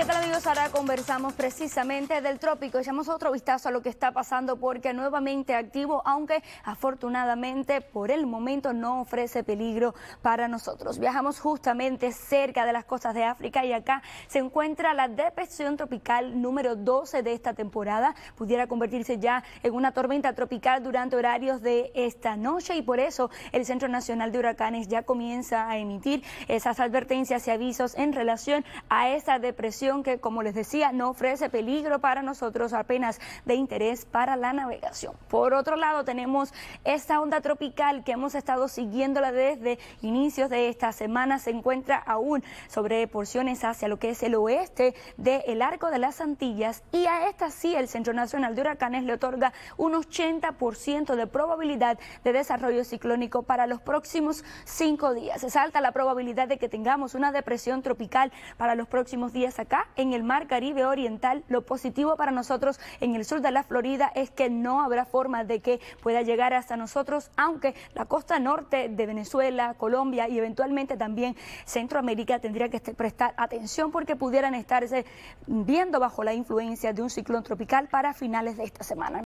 ¿Qué tal amigos? Ahora conversamos precisamente del trópico. Echamos otro vistazo a lo que está pasando porque nuevamente activo, aunque afortunadamente por el momento no ofrece peligro para nosotros. Viajamos justamente cerca de las costas de África y acá se encuentra la depresión tropical número 12 de esta temporada. Pudiera convertirse ya en una tormenta tropical durante horarios de esta noche y por eso el Centro Nacional de Huracanes ya comienza a emitir esas advertencias y avisos en relación a esa depresión que, como les decía, no ofrece peligro para nosotros, apenas de interés para la navegación. Por otro lado, tenemos esta onda tropical que hemos estado siguiéndola desde inicios de esta semana. Se encuentra aún sobre porciones hacia lo que es el oeste del arco de las Antillas y a esta sí el Centro Nacional de Huracanes le otorga un 80% de probabilidad de desarrollo ciclónico para los próximos cinco días. Se salta la probabilidad de que tengamos una depresión tropical para los próximos días acá en el mar Caribe Oriental. Lo positivo para nosotros en el sur de la Florida es que no habrá forma de que pueda llegar hasta nosotros, aunque la costa norte de Venezuela, Colombia y eventualmente también Centroamérica tendría que prestar atención porque pudieran estarse viendo bajo la influencia de un ciclón tropical para finales de esta semana.